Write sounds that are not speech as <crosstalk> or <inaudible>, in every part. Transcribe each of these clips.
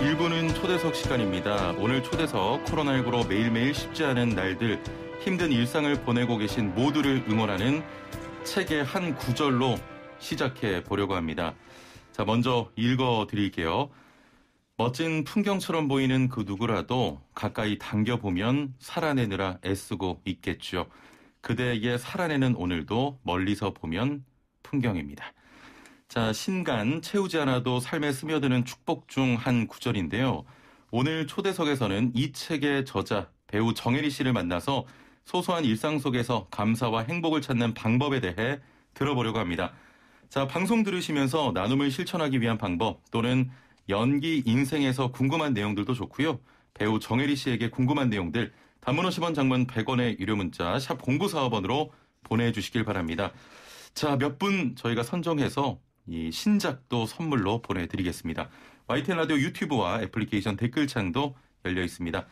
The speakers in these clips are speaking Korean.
일부는 초대석 시간입니다. 오늘 초대석 코로나19로 매일매일 쉽지 않은 날들 힘든 일상을 보내고 계신 모두를 응원하는 책의 한 구절로 시작해 보려고 합니다. 자, 먼저 읽어 드릴게요. 멋진 풍경처럼 보이는 그 누구라도 가까이 당겨보면 살아내느라 애쓰고 있겠죠 그대에게 살아내는 오늘도 멀리서 보면 풍경입니다. 자, 신간 채우지 않아도 삶에 스며드는 축복 중 한 구절인데요. 오늘 초대석에서는 이 책의 저자 배우 정혜리 씨를 만나서 소소한 일상 속에서 감사와 행복을 찾는 방법에 대해 들어보려고 합니다. 자, 방송 들으시면서 나눔을 실천하기 위한 방법 또는 연기 인생에서 궁금한 내용들도 좋고요. 배우 정혜리 씨에게 궁금한 내용들 단문 50원 장문 100원의 유료 문자 샵공구사업원으로 보내주시길 바랍니다. 자, 몇 분 저희가 선정해서 이 신작도 선물로 보내드리겠습니다. YTN 라디오 유튜브와 애플리케이션 댓글창도 열려 있습니다.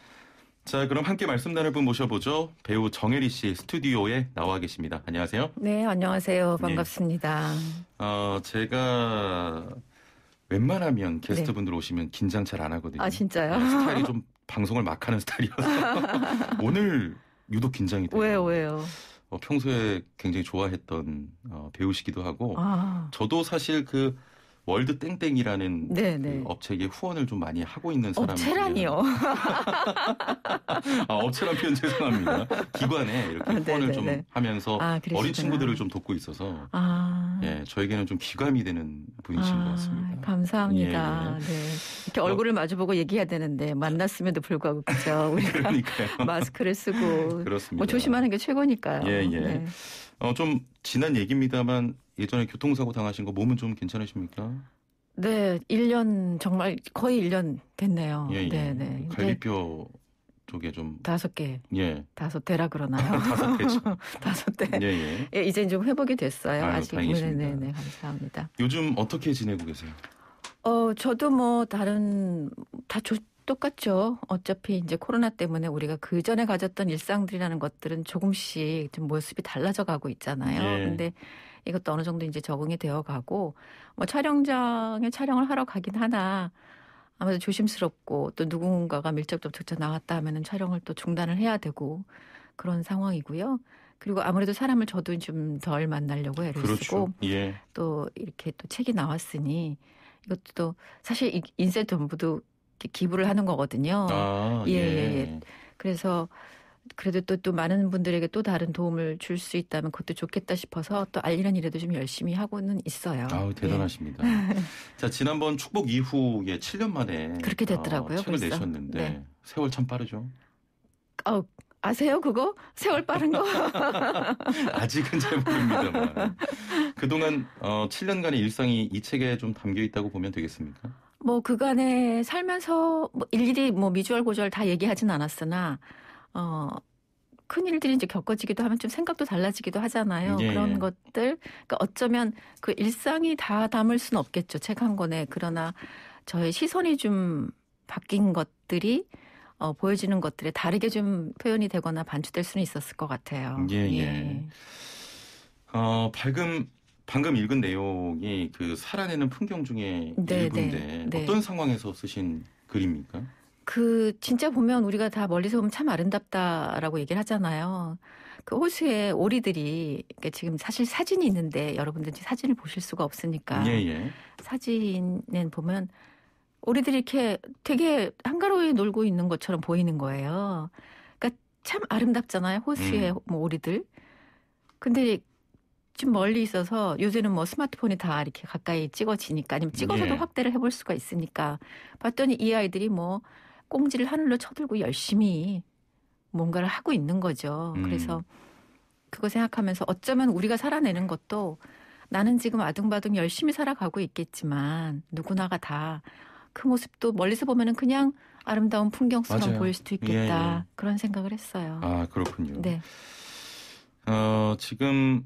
자, 그럼 함께 말씀 나눌 분 모셔보죠. 배우 정혜리 씨 스튜디오에 나와 계십니다. 안녕하세요. 네, 안녕하세요. 네. 반갑습니다. 네. 어, 제가 웬만하면 네. 게스트분들 네. 오시면 긴장 잘 안 하거든요. 아, 진짜요? 네, 스타일이 좀 방송을 막 하는 스타일이어서 <laughs> 오늘 유독 긴장이 돼요. 왜요, 왜요? 어, 평소에 굉장히 좋아했던 어, 배우시기도 하고 아. 저도 사실 그 월드 땡땡이라는 네, 그 네. 업체에게 후원을 좀 많이 하고 있는 사람이에요. 업체라니요. <laughs> 아, 업체란 표현 죄송합니다. 기관에 이렇게 아, 네, 후원을 좀 하면서 아, 어린 친구들을 좀 돕고 있어서 아. 예, 저에게는 좀기감이 되는 분이신 아, 것 같습니다. 감사합니다. 예, 예, 네. 이렇게 얼굴을 마주보고 얘기해야 되는데 만났음에도 불구하고 그죠 우리가 <laughs> 마스크를 쓰고 뭐 조심하는 게 최고니까요. 예, 예. 네. 어, 좀 지난 얘기입니다만 예전에 교통사고 당하신 거 몸은 좀 괜찮으십니까? 네, 1년 정말 거의 1년 됐네요. 예, 예. 네, 네. 그 갈비뼈 쪽에 좀 다섯 개. 예. 다섯 대라 그러나요? <laughs> 다섯 대죠. <laughs> 다섯 대. 예, 예. 예, 이제 좀 회복이 됐어요. 아유, 아직. 네, 다행이십니다. 네, 네, 네, 감사합니다. 요즘 어떻게 지내고 계세요? 어, 저도 뭐 다른 다 좋, 똑같죠. 어차피 이제 코로나 때문에 우리가 그 전에 가졌던 일상들이라는 것들은 조금씩 좀 모습이 달라져 가고 있잖아요. 네. 근데 이것도 어느 정도 이제 적응이 되어 가고 뭐 촬영장에 촬영을 하러 가긴 하나 아마도 조심스럽고 또 누군가가 밀접 접촉자 나왔다 하면은 촬영을 또 중단을 해야 되고 그런 상황이고요. 그리고 아무래도 사람을 저도 좀 덜 만나려고 애를 그렇죠. 쓰고 예. 또 이렇게 또 책이 나왔으니 이것도 사실 인트 전부도 기부를 하는 거거든요. 아, 예, 예. 예. 그래서 그래도 또, 또 많은 분들에게 또 다른 도움을 줄 수 있다면 그것도 좋겠다 싶어서 또 알리는 일에도 좀 열심히 하고는 있어요. 아우, 예. 대단하십니다. 예. <laughs> 자, 지난번 축복 이후에 7년 만에 그렇게 됐더라고요. 어, 책을 벌써? 내셨는데 네. 세월 참 빠르죠. 어, 아세요 그거? 세월 빠른 거? <laughs> 아직은 잘 모릅니다만. 그동안 어, 7년간의 일상이 이 책에 좀 담겨 있다고 보면 되겠습니까? 뭐 그간에 살면서 뭐 일일이 뭐 미주얼 고주얼 다 얘기하진 않았으나 어. 큰 일들이 이제 겪어지기도 하면 좀 생각도 달라지기도 하잖아요. 예. 그런 것들 그러니까 어쩌면 그 일상이 다 담을 순 없겠죠 책 한 권에 그러나 저의 시선이 좀 바뀐 것들이 어, 보여지는 것들에 다르게 좀 표현이 되거나 반추될 수는 있었을 것 같아요. 예, 예. 예. 어, 밝음 방금 읽은 내용이 그 살아내는 풍경 중에 네, 네. 일부인데 네, 어떤 상황에서 쓰신 글입니까? 그 진짜 보면 우리가 다 멀리서 보면 참 아름답다라고 얘기를 하잖아요. 그 호수에 오리들이 그러니까 지금 사실 사진이 있는데 여러분들 사진을 보실 수가 없으니까 예, 예. 사진은 보면 오리들이 이렇게 되게 한가로이 놀고 있는 것처럼 보이는 거예요. 그러니까 참 아름답잖아요. 호수에 음. 뭐 오리들. 근데 좀 멀리 있어서 요새는 뭐 스마트폰이 다 이렇게 가까이 찍어지니까 아니면 찍어서도 예. 확대를 해볼 수가 있으니까 봤더니 이 아이들이 뭐 꽁지를 하늘로 쳐들고 열심히 뭔가를 하고 있는 거죠. 음. 그래서 그거 생각하면서 어쩌면 우리가 살아내는 것도 나는 지금 아둥바둥 열심히 살아가고 있겠지만 누구나가 다 그 모습도 멀리서 보면은 그냥 아름다운 풍경처럼 보일 수도 있겠다 예, 예. 그런 생각을 했어요. 아 그렇군요. 네. 어, 지금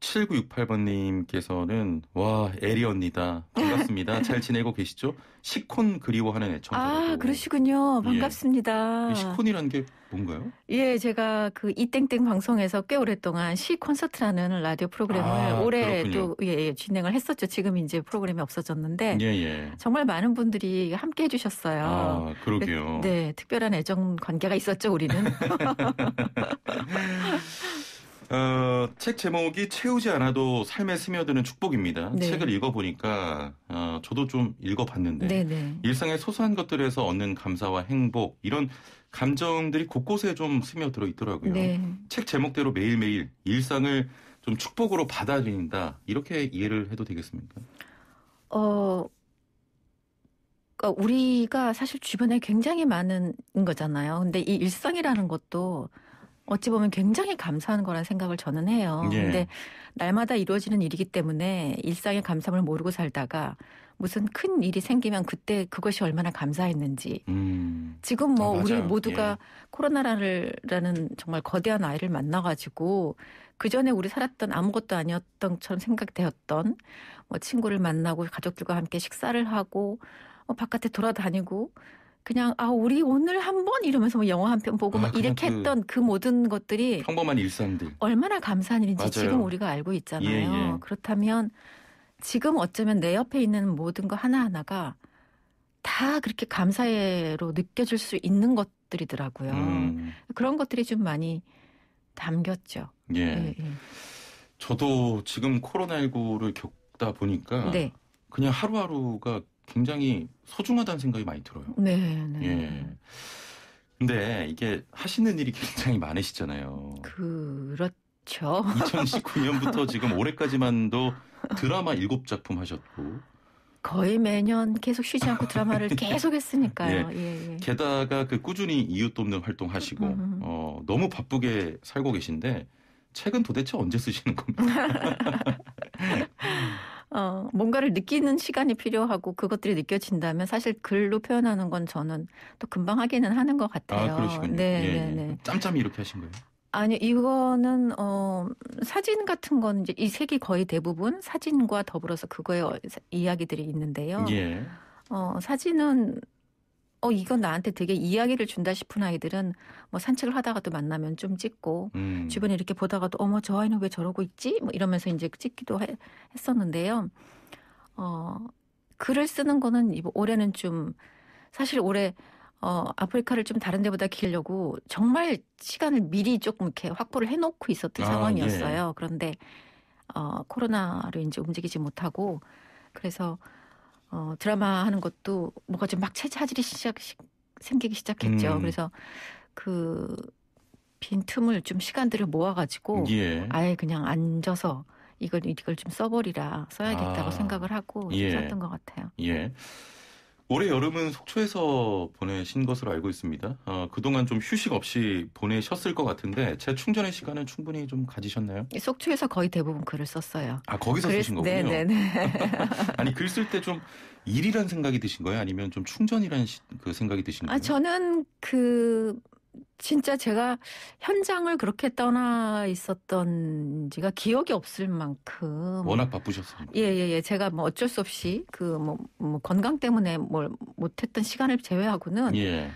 7968번님께서는 와 에리 언니다 반갑습니다 <laughs> 잘 지내고 계시죠? 시콘 그리워하는 애청자아 그러시군요 반갑습니다. 예. 시콘이란게 뭔가요? 예 제가 그 이땡땡 방송에서 꽤 오랫동안 시 콘서트라는 라디오 프로그램을 아, 올해 또 예, 예, 진행을 했었죠. 지금 이제 프로그램이 없어졌는데 예, 예. 정말 많은 분들이 함께 해주셨어요. 아 그러게요. 네 특별한 애정 관계가 있었죠 우리는. <laughs> <laughs> 어, 책 제목이 채우지 않아도 삶에 스며드는 축복입니다. 네. 책을 읽어보니까 어, 저도 좀 읽어봤는데 네네. 일상의 소소한 것들에서 얻는 감사와 행복 이런 감정들이 곳곳에 좀 스며들어 있더라고요. 네. 책 제목대로 매일매일 일상을 좀 축복으로 받아들인다 이렇게 이해를 해도 되겠습니까? 어, 그러니까 우리가 사실 주변에 굉장히 많은 거잖아요. 근데 이 일상이라는 것도 어찌 보면 굉장히 감사한 거란 생각을 저는 해요. 예. 근데 날마다 이루어지는 일이기 때문에 일상의 감사함을 모르고 살다가 무슨 큰 일이 생기면 그때 그것이 얼마나 감사했는지. 음. 지금 뭐 아, 우리 모두가 예. 코로나라는 정말 거대한 아이를 만나가지고 그 전에 우리 살았던 아무것도 아니었던 처럼 생각되었던 뭐 친구를 만나고 가족들과 함께 식사를 하고 어, 바깥에 돌아다니고 그냥 아 우리 오늘 한 번 이러면서 뭐 영화 한 편 보고 아, 막 이렇게 그 했던 그 모든 것들이 평범한 일상들 얼마나 감사한 일인지 맞아요. 지금 우리가 알고 있잖아요. 예, 예. 그렇다면 지금 어쩌면 내 옆에 있는 모든 거 하나하나가 다 그렇게 감사해로 느껴질 수 있는 것들이더라고요. 음. 그런 것들이 좀 많이 담겼죠. 예. 예, 예. 저도 지금 코로나19를 겪다 보니까 네. 그냥 하루하루가 굉장히 소중하다는 생각이 많이 들어요. 네. 네. 예. 근데 이게 하시는 일이 굉장히 많으시잖아요. 그렇죠. 2019년부터 <laughs> 지금 올해까지만도 드라마 7작품 하셨고 거의 매년 계속 쉬지 않고 드라마를 <laughs> 네. 계속 했으니까요. 예. 예, 예. 게다가 그 꾸준히 이웃 도없는 활동 하시고 음, 음. 어, 너무 바쁘게 살고 계신데 책은 도대체 언제 쓰시는 겁니까? <laughs> 어, 뭔가를 느끼는 시간이 필요하고 그것들이 느껴진다면 사실 글로 표현하는 건 저는 또 금방 하기는 하는 것 아, 같아요. 아, 그러시군요. 네, 예, 예. 네, 네. 짬짬이 이렇게 하신 거예요? 아니 이거는 어 사진 같은 건 이제 이 색이 거의 대부분 사진과 더불어서 그거의 어, 이야기들이 있는데요. 예. 어 사진은 어 이건 나한테 되게 이야기를 준다 싶은 아이들은 뭐 산책을 하다가도 만나면 좀 찍고 음. 주변에 이렇게 보다가도 어머 저 아이는 왜 저러고 있지 뭐 이러면서 이제 찍기도 해, 했었는데요. 어 글을 쓰는 거는 올해는 좀 사실 올해 어 아프리카를 좀 다른 데보다 길려고 정말 시간을 미리 조금 이렇게 확보를 해놓고 있었던 아, 상황이었어요. 예. 그런데 어 코로나로 이제 움직이지 못하고 그래서 어, 드라마 하는 것도 뭔가 좀막 차질이 시작 시, 생기기 시작했죠. 음. 그래서 그 빈틈을 좀 시간들을 모아가지고 예. 아예 그냥 앉아서 이걸 이걸 좀 써버리라 써야겠다고 아. 생각을 하고 예. 썼던 것 같아요. 예. 올해 여름은 속초에서 보내신 것으로 알고 있습니다. 어, 그동안 좀 휴식 없이 보내셨을 것 같은데 재충전의 시간은 충분히 좀 가지셨나요? 예, 속초에서 거의 대부분 글을 썼어요. 아 거기서 쓰신 거군요. 네네네. 네, 네. <laughs> 아니 글 쓸 때 좀일이라는 생각이 드신 거예요? 아니면 좀 충전이란 시, 그 생각이 드신 아, 거예요? 아 저는 그 진짜 제가 현장을 그렇게 떠나 있었던 지가 기억이 없을 만큼 워낙 바쁘셨습니다. 예예예, 예, 예. 제가 뭐 어쩔 수 없이 그뭐 뭐 건강 때문에 뭘 못했던 시간을 제외하고는 예.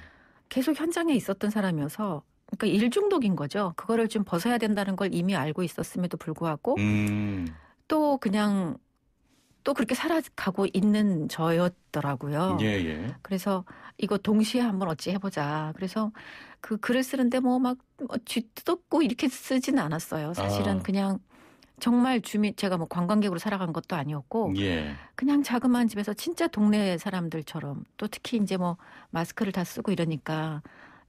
계속 현장에 있었던 사람이어서 그러니까 일 중독인 거죠. 그거를 좀 벗어야 된다는 걸 이미 알고 있었음에도 불구하고 음. 또 그냥 또 그렇게 살아가고 있는 저였더라고요. 예, 예. 그래서 이거 동시에 한번 어찌 해보자. 그래서 그 글을 쓰는데 뭐막 뭐, 뭐 쥐뜯었고 이렇게 쓰진 않았어요. 사실은 아. 그냥 정말 주민 제가 뭐 관광객으로 살아간 것도 아니었고 예. 그냥 자그마한 집에서 진짜 동네 사람들처럼 또 특히 이제 뭐 마스크를 다 쓰고 이러니까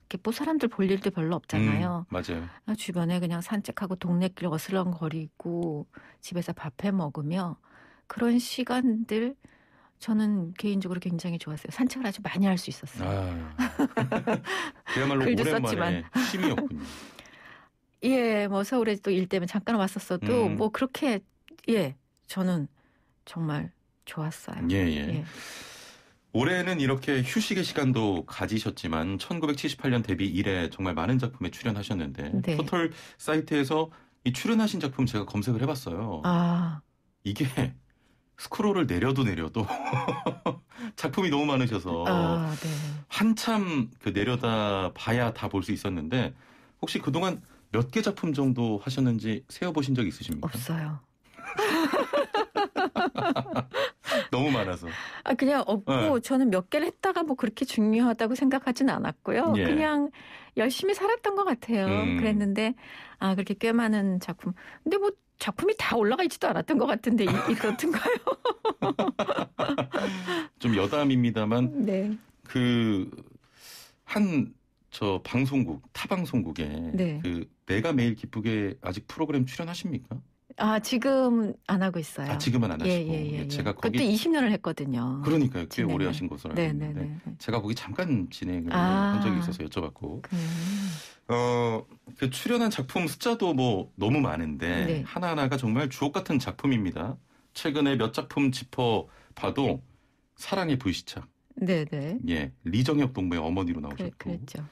이렇게 뭐 사람들 볼 일도 별로 없잖아요. 음, 맞아요. 아, 주변에 그냥 산책하고 동네길 어슬렁거리고 집에서 밥해 먹으며 그런 시간들 저는 개인적으로 굉장히 좋았어요. 산책을 아주 많이 할 수 있었어요. 아, <laughs> 그야말로 글도 썼지만. 쉼이었군요. <laughs> 예, 뭐 서울에 또 일 때문에 잠깐 왔었어도 음. 뭐 그렇게 예, 저는 정말 좋았어요. 예, 예. 예. 올해는 이렇게 휴식의 시간도 가지셨지만 1978년 데뷔 이래 정말 많은 작품에 출연하셨는데 네. 포털 사이트에서 이 출연하신 작품 제가 검색을 해봤어요. 아. 이게 스크롤을 내려도 내려도 <laughs> 작품이 너무 많으셔서 아, 네. 한참 그 내려다 봐야 다 볼 수 있었는데 혹시 그동안 몇 개 작품 정도 하셨는지 세어보신 적 있으십니까? 없어요. <laughs> 너무 많아서. 아 그냥 없고 네. 저는 몇 개를 했다가 뭐 그렇게 중요하다고 생각하진 않았고요. 예. 그냥 열심히 살았던 것 같아요. 음. 그랬는데 아 그렇게 꽤 많은 작품. 근데 뭐 작품이 다 올라가 있지도 않았던 것 같은데 이, 그렇던가요? <laughs> 좀 여담입니다만 <laughs> 네. 그 한 저 방송국 타 방송국에 네. 그 내가 매일 기쁘게 아직 프로그램 출연하십니까? 아 지금 안 하고 있어요. 아 지금은 안 예, 하시고 예, 예, 예, 예. 제가 거기 그때 20년을 했거든요. 그러니까요, 꽤 진행을. 오래 하신 것으로 알고 네, 있는데 네, 네, 네, 제가 거기 잠깐 진행을 아, 한 적이 있어서 여쭤봤고 그... 어. 그 출연한 작품 숫자도 뭐 너무 많은데 네. 하나하나가 정말 주옥 같은 작품입니다. 최근에 몇 작품 짚어 봐도 사랑의 불시착. 네, 네. 예. 리정혁 동무의 어머니로 나오셨고. 그래, 그랬죠.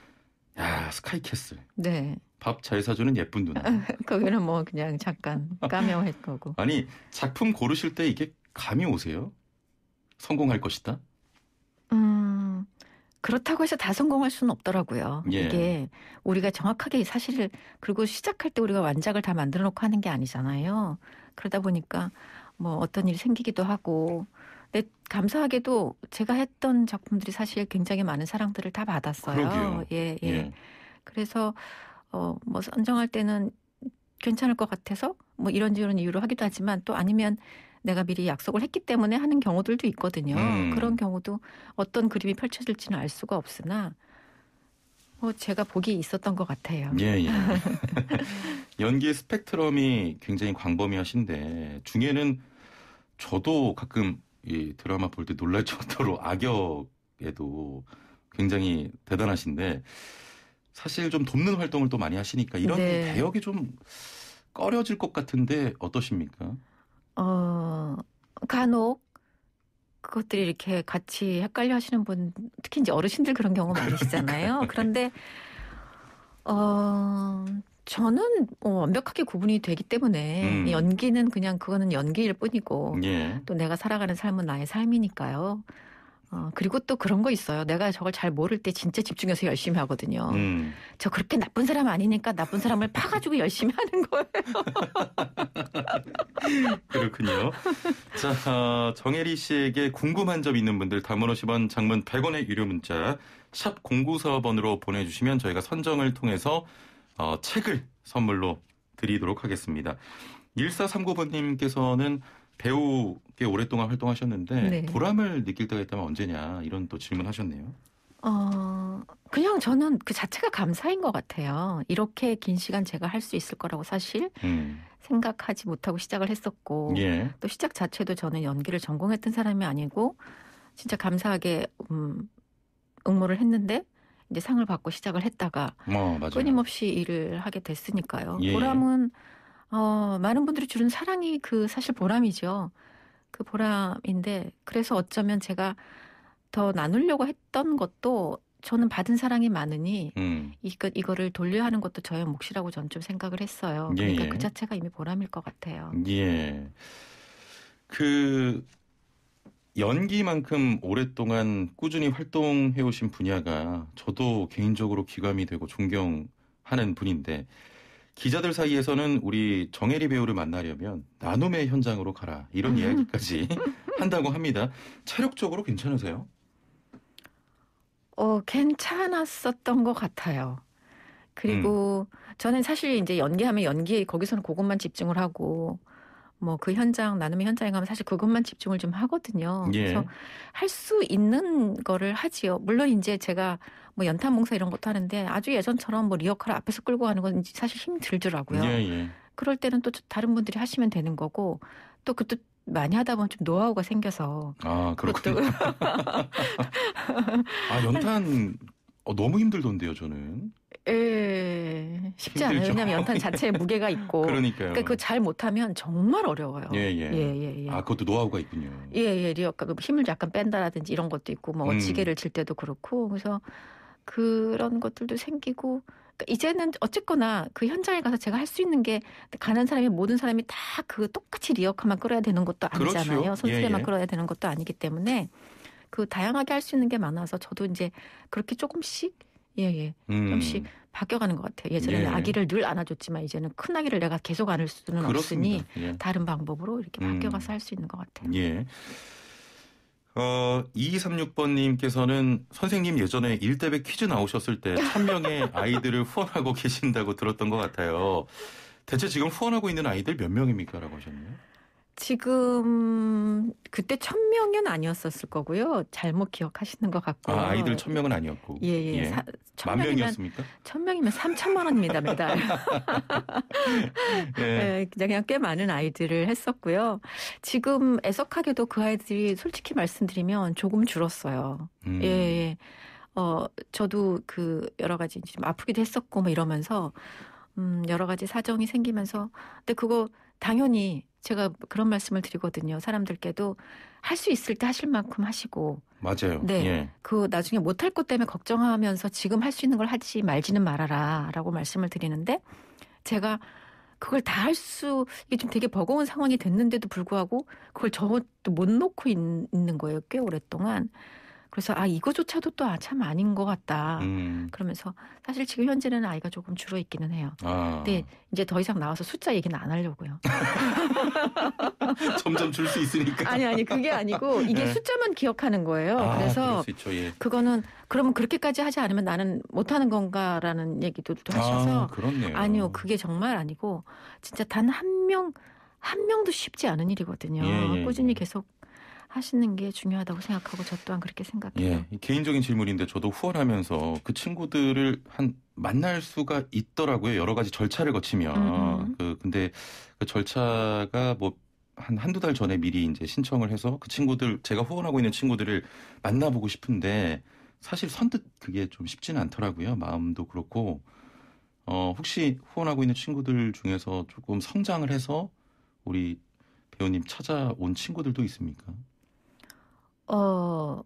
야, 스카이캐슬. 네. 밥 잘 사주는 예쁜 누나. <laughs> 거기는 뭐 그냥 잠깐 까메오할 거고. 아니, 작품 고르실 때 이게 감이 오세요? 성공할 것이다? 그렇다고 해서 다 성공할 수는 없더라고요. 예. 이게 우리가 정확하게 사실을 그리고 시작할 때 우리가 완작을 다 만들어 놓고 하는 게 아니잖아요. 그러다 보니까 뭐 어떤 일이 생기기도 하고 근데 감사하게도 제가 했던 작품들이 사실 굉장히 많은 사랑들을 다 받았어요. 예예. 예. 예. 그래서 어뭐 선정할 때는 괜찮을 것 같아서 뭐 이런저런 이유로 하기도 하지만 또 아니면 내가 미리 약속을 했기 때문에 하는 경우들도 있거든요. 음. 그런 경우도 어떤 그림이 펼쳐질지는 알 수가 없으나 뭐 제가 보기 있었던 것 같아요. 예, 예. <laughs> 연기의 스펙트럼이 굉장히 광범위하신데 중에는 저도 가끔 이 드라마 볼 때 놀랄 <laughs> 정도로 악역에도 굉장히 대단하신데 사실 좀 돕는 활동을 또 많이 하시니까 이런 네. 배역이 좀 꺼려질 것 같은데 어떠십니까? 어, 간혹 그것들이 이렇게 같이 헷갈려 하시는 분, 특히 이제 어르신들 그런 경우 많으시잖아요. 그렇죠. <laughs> 네. 그런데, 어, 저는 어, 완벽하게 구분이 되기 때문에 음. 연기는 그냥 그거는 연기일 뿐이고 예. 또 내가 살아가는 삶은 나의 삶이니까요. 어, 그리고 또 그런 거 있어요. 내가 저걸 잘 모를 때 진짜 집중해서 열심히 하거든요. 음. 저 그렇게 나쁜 사람 아니니까 나쁜 사람을 파가지고 열심히 하는 거예요. <laughs> 그렇군요. 자, 어, 정혜리 씨에게 궁금한 점 있는 분들 담은 50원, 장문 100원의 유료 문자 샵 0945번으로 보내주시면 저희가 선정을 통해서 어, 책을 선물로 드리도록 하겠습니다. 1439번님께서는 배우께 오랫동안 활동하셨는데 네. 보람을 느낄 때가 있다면 언제냐 이런 또 질문하셨네요. 어, 그냥 저는 그 자체가 감사인 것 같아요. 이렇게 긴 시간 제가 할 수 있을 거라고 사실 음. 생각하지 못하고 시작을 했었고 예. 또 시작 자체도 저는 연기를 전공했던 사람이 아니고 진짜 감사하게 음, 응모를 했는데 이제 상을 받고 시작을 했다가 어, 끊임없이 일을 하게 됐으니까요. 예. 보람은 어, 많은 분들이 주는 사랑이 그 사실 보람이죠. 그 보람인데, 그래서 어쩌면 제가 더 나누려고 했던 것도 저는 받은 사랑이 많으니 음. 이거 를 돌려 하는 것도 저의 몫이라고 전 좀 생각을 했어요. 그러니까 예. 그 자체가 이미 보람일 것 같아요. 예. 그 연기만큼 오랫동안 꾸준히 활동해 오신 분야가 저도 개인적으로 기감이 되고 존경하는 분인데 기자들 사이에서는 우리 정혜리 배우를 만나려면 나눔의 현장으로 가라 이런 음. 이야기까지 <laughs> 한다고 합니다. 체력적으로 괜찮으세요? 어, 괜찮았었던 것 같아요. 그리고 음. 저는 사실 이제 연기하면 연기에 거기서는 그것만 집중을 하고 뭐그 현장 나눔의 현장에 가면 사실 그것만 집중을 좀 하거든요. 예. 그래서 할 수 있는 거를 하지요. 물론 이제 제가 뭐 연탄 봉사 이런 것도 하는데 아주 예전처럼 뭐 리어카를 앞에서 끌고 가는 건 사실 힘들더라고요. 예, 예. 그럴 때는 또 다른 분들이 하시면 되는 거고 또 그때 많이 하다 보면 좀 노하우가 생겨서 아 그렇군요. <laughs> <laughs> 아 연탄 어, 너무 힘들던데요 저는. 쉽지 않아요. 왜냐하면 연탄 <laughs> 자체에 무게가 있고. 그러니까요. 그러니까 그 잘 못하면 정말 어려워요. 예 예. 예. 예. 예, 예, 아 그것도 노하우가 있군요. 예예. 리어가 그 힘을 약간 뺀다라든지 이런 것도 있고 뭐어찌게를질 음. 때도 그렇고 그래서 그런 것들도 생기고 그러니까 이제는 어쨌거나 그 현장에 가서 제가 할 수 있는 게 가는 사람이 모든 사람이 다 그 똑같이 리어카만 끌어야 되는 것도 아니잖아요. 그렇죠. 손수레만 예, 예. 끌어야 되는 것도 아니기 때문에 그 다양하게 할 수 있는 게 많아서 저도 이제 그렇게 조금씩 예예 예. 음. 조금씩 바뀌어가는 것 같아요. 예전에는 예. 아기를 늘 안아줬지만 이제는 큰 아기를 내가 계속 안을 수는 그렇습니다. 없으니 예. 다른 방법으로 이렇게 음. 바뀌어가서 음. 할수 있는 것 같아요. 예. 어, 2236번님께서는 선생님 예전에 1대백 퀴즈 나오셨을 때 1000명의 <laughs> 아이들을 후원하고 계신다고 들었던 것 같아요. 대체 지금 후원하고 있는 아이들 몇 명입니까? 라고 하셨네요. 지금 그때 천명은 아니었었을 거고요. 잘못 기억하시는 것 같고요. 아, 아이들 천명은 아니었고. 예, 예. 예. 사, 만 명이었습니까? 천명이면 3천만 원입니다, 매달. <laughs> 네. 예. 네, 그냥 꽤 많은 아이들을 했었고요. 지금 애석하게도 그 아이들이 솔직히 말씀드리면 조금 줄었어요. 음. 예, 예. 어, 저도 그 여러 가지 좀 아프기도 했었고 뭐 이러면서 음, 여러 가지 사정이 생기면서 근데 그거 당연히 제가 그런 말씀을 드리거든요. 사람들께도 할 수 있을 때 하실 만큼 하시고. 맞아요. 네. 예. 그 나중에 못할 것 때문에 걱정하면서 지금 할 수 있는 걸 하지 말지는 말아라 라고 말씀을 드리는데 제가 그걸 다 할 수, 이게 좀 되게 버거운 상황이 됐는데도 불구하고 그걸 저것도 못 놓고 있, 는 거예요. 꽤 오랫동안. 그래서 아 이거조차도 또 아 참 아닌 것 같다. 음. 그러면서 사실 지금 현재는 아이가 조금 줄어 있기는 해요. 아. 근데 이제 더 이상 나와서 숫자 얘기는 안 하려고요. <laughs> 점점 줄 수 있으니까. 아니 아니 그게 아니고 이게 네. 숫자만 기억하는 거예요. 아, 그래서 있죠, 예. 그거는 그러면 그렇게까지 하지 않으면 나는 못하는 건가라는 얘기들도 아, 하셔서 아, 그렇네요. 아니요 그게 정말 아니고 진짜 단 한 명. 한 명도 쉽지 않은 일이거든요. 예, 예, 꾸준히 예. 계속 하시는 게 중요하다고 생각하고 저 또한 그렇게 생각해요. 예, 개인적인 질문인데 저도 후원하면서 그 친구들을 한 만날 수가 있더라고요. 여러 가지 절차를 거치면. 그 근데 그 절차가 뭐 한, 한두 달 전에 미리 이제 신청을 해서 그 친구들, 제가 후원하고 있는 친구들을 만나보고 싶은데 사실 선뜻 그게 좀 쉽지는 않더라고요. 마음도 그렇고. 어, 혹시 후원하고 있는 친구들 중에서 조금 성장을 해서 우리 배우님 찾아온 친구들도 있습니까? 어,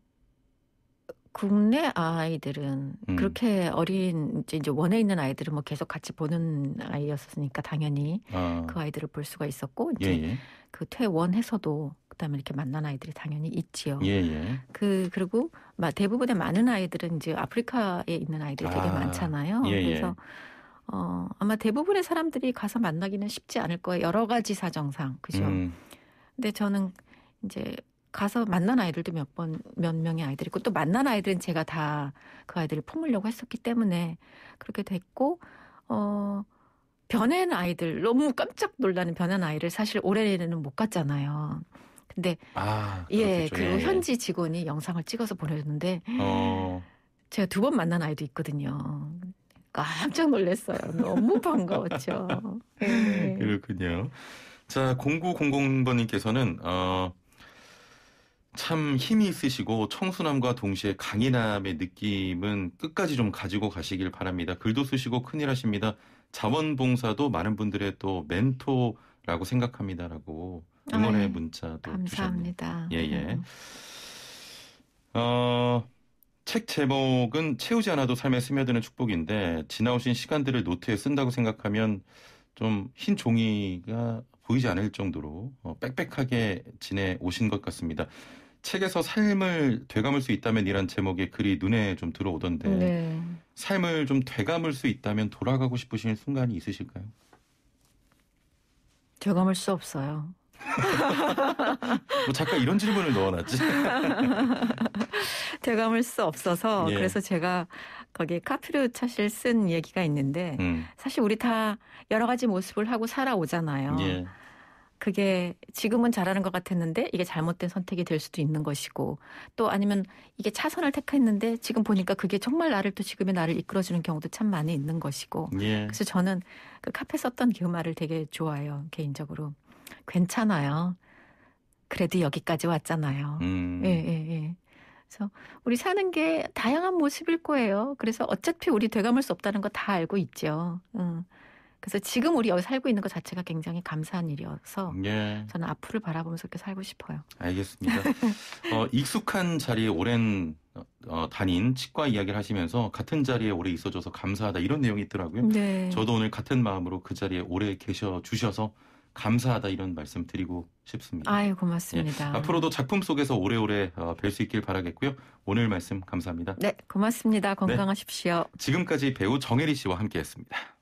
국내 아이들은 음. 그렇게 어린 이제, 원에 있는 아이들은 뭐 계속 같이 보는 아이였으니까 당연히 아. 그 아이들을 볼 수가 있었고 이제 예, 예. 그 퇴원해서도 그다음에 이렇게 만난 아이들이 당연히 있지요. 예, 예. 그 그리고 대부분의 많은 아이들은 이제 아프리카에 있는 아이들이 되게 아. 많잖아요. 예, 예, 그래서 어, 아마 대부분의 사람들이 가서 만나기는 쉽지 않을 거예요. 여러 가지 사정상. 그죠? 음. 근데 저는 이제 가서 만난 아이들도 몇 번, 몇 명의 아이들이 있고 또 만난 아이들은 제가 다 그 아이들을 품으려고 했었기 때문에 그렇게 됐고, 어, 변한 아이들, 너무 깜짝 놀라는 변한 아이를 사실 올해는 못 갔잖아요. 근데, 아, 예, 그리고 그 예. 현지 직원이 영상을 찍어서 보내줬는데, 어. 제가 두 번 만난 아이도 있거든요. 깜짝 놀랐어요. 너무 반가웠죠. 네. <laughs> 그렇군요. 자, 0900번님께서는, 어, 참 힘이 있으시고 청순함과 동시에 강인함의 느낌은 끝까지 좀 가지고 가시길 바랍니다. 글도 쓰시고 큰일 하십니다. 자원봉사도 많은 분들의 또 멘토라고 생각합니다라고 응원의 아유, 문자도 감사합니다. 예예. 예. 음. 어, 책 제목은 채우지 않아도 삶에 스며드는 축복인데 지나오신 시간들을 노트에 쓴다고 생각하면 좀 흰 종이가 보이지 않을 정도로 어, 빽빽하게 지내 오신 것 같습니다. 책에서 삶을 되감을 수 있다면 이란 제목의 글이 눈에 좀 들어오던데 네. 삶을 좀 되감을 수 있다면 돌아가고 싶으신 순간이 있으실까요? 되감을 수 없어요. 뭐 잠깐 이런 질문을 넣어놨지. <laughs> 되감을 수 없어서 예. 그래서 제가 거기에 카피르 차실 쓴 얘기가 있는데 음. 사실 우리 다 여러 가지 모습을 하고 살아오잖아요. 예. 그게 지금은 잘하는 것 같았는데 이게 잘못된 선택이 될 수도 있는 것이고 또 아니면 이게 차선을 택했는데 지금 보니까 그게 정말 나를 또 지금의 나를 이끌어주는 경우도 참 많이 있는 것이고 예. 그래서 저는 그 카페 썼던 그 말을 되게 좋아해요 개인적으로 괜찮아요 그래도 여기까지 왔잖아요 음. 예 예, 예. 그래서 우리 사는 게 다양한 모습일 거예요. 그래서 어차피 우리 되감을 수 없다는 거 다 알고 있죠. 음. 응. 그래서 지금 우리 여기 살고 있는 것 자체가 굉장히 감사한 일이어서 예. 저는 앞으로 바라보면서 이렇게 살고 싶어요. 알겠습니다. <laughs> 어, 익숙한 자리에 오랜 어, 다닌 치과 이야기를 하시면서 같은 자리에 오래 있어줘서 감사하다 이런 내용이 있더라고요. 네. 저도 오늘 같은 마음으로 그 자리에 오래 계셔 주셔서 감사하다 이런 말씀 드리고 싶습니다. 아유 고맙습니다. 예, 앞으로도 작품 속에서 오래오래 어, 뵐수 있길 바라겠고요. 오늘 말씀 감사합니다. 네, 고맙습니다. 네. 건강하십시오. 네, 지금까지 배우 정혜리 씨와 함께했습니다.